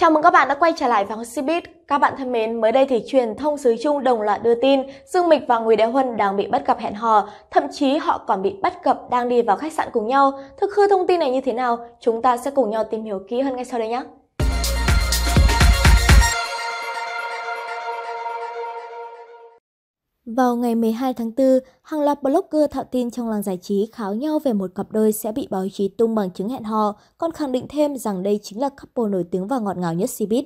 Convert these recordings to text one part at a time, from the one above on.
Chào mừng các bạn đã quay trở lại với Cbiz. Các bạn thân mến, mới đây thì truyền thông xứ Trung đồng loạt đưa tin Dương Mịch và Nguyễn Đế Huân đang bị bắt gặp hẹn hò, thậm chí họ còn bị bắt gặp đang đi vào khách sạn cùng nhau. Thực hư thông tin này như thế nào? Chúng ta sẽ cùng nhau tìm hiểu kỹ hơn ngay sau đây nhé. Vào ngày 12 tháng 4, hàng loạt blogger thạo tin trong làng giải trí kháo nhau về một cặp đôi sẽ bị báo chí tung bằng chứng hẹn hò, còn khẳng định thêm rằng đây chính là couple nổi tiếng và ngọt ngào nhất Cbiz.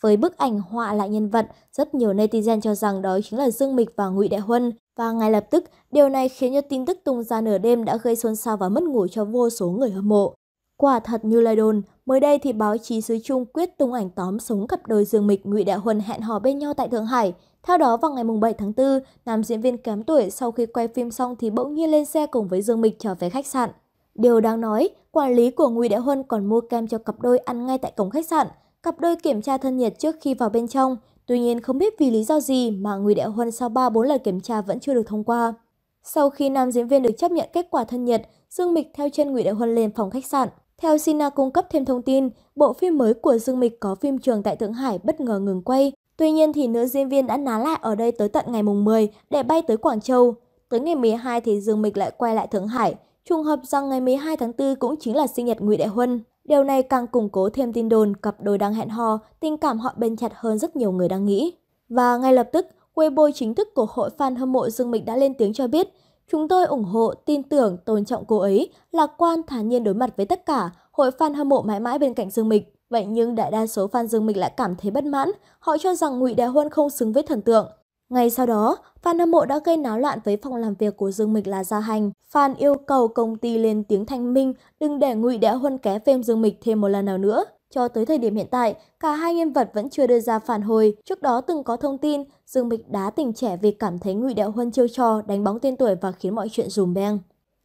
Với bức ảnh họa lại nhân vật, rất nhiều netizen cho rằng đó chính là Dương Mịch và Ngụy Đại Huân. Và ngay lập tức, điều này khiến cho tin tức tung ra nửa đêm đã gây xôn xao và mất ngủ cho vô số người hâm mộ. Quả thật như lời đồn, mới đây thì báo chí xứ Trung quyết tung ảnh tóm sống cặp đôi Dương Mịch Ngụy Đại Huân hẹn hò bên nhau tại Thượng Hải. Theo đó, vào ngày 7 tháng 4, nam diễn viên kém tuổi sau khi quay phim xong thì bỗng nhiên lên xe cùng với Dương Mịch trở về khách sạn. Điều đáng nói, quản lý của Ngụy Đại Huân còn mua kem cho cặp đôi ăn ngay tại cổng khách sạn. Cặp đôi kiểm tra thân nhiệt trước khi vào bên trong, tuy nhiên không biết vì lý do gì mà Ngụy Đại Huân sau 3-4 lần kiểm tra vẫn chưa được thông qua. Sau khi nam diễn viên được chấp nhận kết quả thân nhiệt, Dương Mịch theo chân Ngụy Đại Huân lên phòng khách sạn. Theo Sina cung cấp thêm thông tin, bộ phim mới của Dương Mịch có phim trường tại Thượng Hải bất ngờ ngừng quay Tuy nhiên thì nữ diễn viên đã ná lại ở đây tới tận ngày mùng 10 để bay tới Quảng Châu. Tới ngày 12 thì Dương Mịch lại quay lại Thượng Hải, trùng hợp rằng ngày 12 tháng 4 cũng chính là sinh nhật Ngụy Đại Huân. Điều này càng củng cố thêm tin đồn cặp đôi đang hẹn hò, tình cảm họ bền chặt hơn rất nhiều người đang nghĩ. Và ngay lập tức, Weibo chính thức của hội fan hâm mộ Dương Mịch đã lên tiếng cho biết Chúng tôi ủng hộ, tin tưởng, tôn trọng cô ấy, lạc quan, thản nhiên đối mặt với tất cả, hội fan hâm mộ mãi mãi bên cạnh Dương Mịch. Vậy nhưng đại đa số fan Dương Minh lại cảm thấy bất mãn, họ cho rằng Ngụy Đại Huân không xứng với thần tượng. Ngay sau đó, fan hâm mộ đã gây náo loạn với phòng làm việc của Dương Mịch là Gia Hành. Fan yêu cầu công ty lên tiếng thanh minh, đừng để Ngụy Đại Huân ké phim Dương Mịch thêm một lần nào nữa. Cho tới thời điểm hiện tại, cả hai nhân vật vẫn chưa đưa ra phản hồi. Trước đó từng có thông tin, Dương Mịch đá tình trẻ vì cảm thấy Ngụy Đạo Huân chiêu trò, đánh bóng tên tuổi và khiến mọi chuyện rùm beng.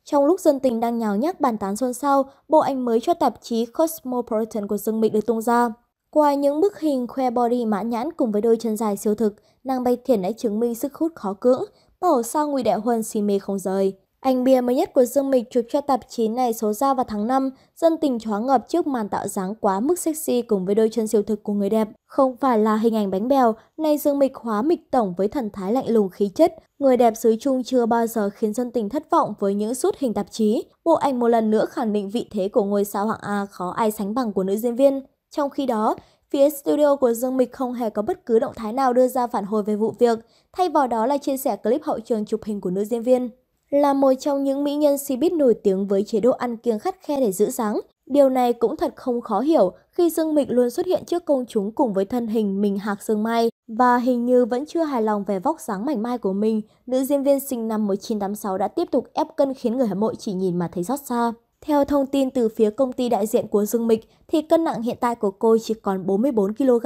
Trong lúc dân tình đang nhào nhác bàn tán xôn xao, bộ ảnh mới cho tạp chí Cosmopolitan của Dương Mịch được tung ra. Qua những bức hình khoe body mãn nhãn cùng với đôi chân dài siêu thực, nàng Bay Thiển đã chứng minh sức hút khó cưỡng, bảo sao Ngụy Đại Huân si mê không rời. Ảnh bìa mới nhất của Dương Mịch chụp cho tạp chí này số ra vào tháng 5, dân tình choáng ngợp trước màn tạo dáng quá mức sexy cùng với đôi chân siêu thực của người đẹp. Không phải là hình ảnh bánh bèo, nay Dương Mịch hóa mịch tổng với thần thái lạnh lùng khí chất. Người đẹp xứ Trung chưa bao giờ khiến dân tình thất vọng với những sút hình tạp chí. Bộ ảnh một lần nữa khẳng định vị thế của ngôi sao hạng A khó ai sánh bằng của nữ diễn viên. Trong khi đó, phía studio của Dương Mịch không hề có bất cứ động thái nào đưa ra phản hồi về vụ việc, thay vào đó là chia sẻ clip hậu trường chụp hình của nữ diễn viên. Là một trong những mỹ nhân bít nổi tiếng với chế độ ăn kiêng khắt khe để giữ dáng, điều này cũng thật không khó hiểu khi Dương Mịch luôn xuất hiện trước công chúng cùng với thân hình mình hạc Dương Mai và hình như vẫn chưa hài lòng về vóc dáng mảnh mai của mình. Nữ diễn viên sinh năm 1986 đã tiếp tục ép cân khiến người hâm mộ chỉ nhìn mà thấy rót xa. Theo thông tin từ phía công ty đại diện của Dương Mịch thì cân nặng hiện tại của cô chỉ còn 44 kg.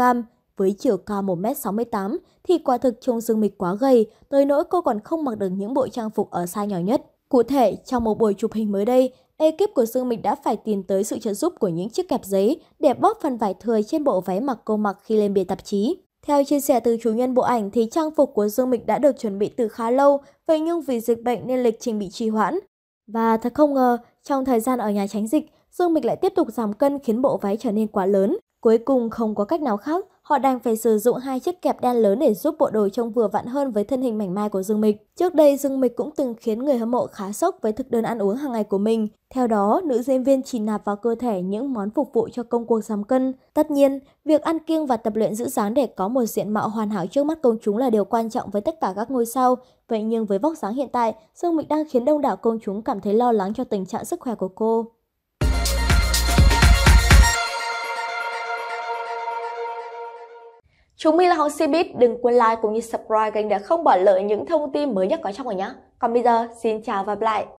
Với chiều cao 1m68 thì quả thực Trung Dương Mịch quá gầy, tới nỗi cô còn không mặc được những bộ trang phục ở size nhỏ nhất. Cụ thể, trong một buổi chụp hình mới đây, ekip của Dương Mịch đã phải tìm tới sự trợ giúp của những chiếc kẹp giấy để bóp phần vải thừa trên bộ váy mặc cô mặc khi lên bìa tạp chí. Theo chia sẻ từ chủ nhân bộ ảnh thì trang phục của Dương Mịch đã được chuẩn bị từ khá lâu, vậy nhưng vì dịch bệnh nên lịch trình bị trì hoãn. Và thật không ngờ, trong thời gian ở nhà tránh dịch, Dương Mịch lại tiếp tục giảm cân khiến bộ váy trở nên quá lớn. Cuối cùng không có cách nào khác, Họ đang phải sử dụng hai chiếc kẹp đen lớn để giúp bộ đồ trông vừa vặn hơn với thân hình mảnh mai của Dương Mịch. Trước đây Dương Mịch cũng từng khiến người hâm mộ khá sốc với thực đơn ăn uống hàng ngày của mình. Theo đó, nữ diễn viên chỉ nạp vào cơ thể những món phục vụ cho công cuộc giảm cân. Tất nhiên, việc ăn kiêng và tập luyện giữ dáng để có một diện mạo hoàn hảo trước mắt công chúng là điều quan trọng với tất cả các ngôi sao. Vậy nhưng với vóc dáng hiện tại, Dương Mịch đang khiến đông đảo công chúng cảm thấy lo lắng cho tình trạng sức khỏe của cô. Chúng mình là học sinh Cbiz, đừng quên like cũng như subscribe kênh để không bỏ lỡ những thông tin mới nhất có trong này nhé. Còn bây giờ, xin chào và gặp lại!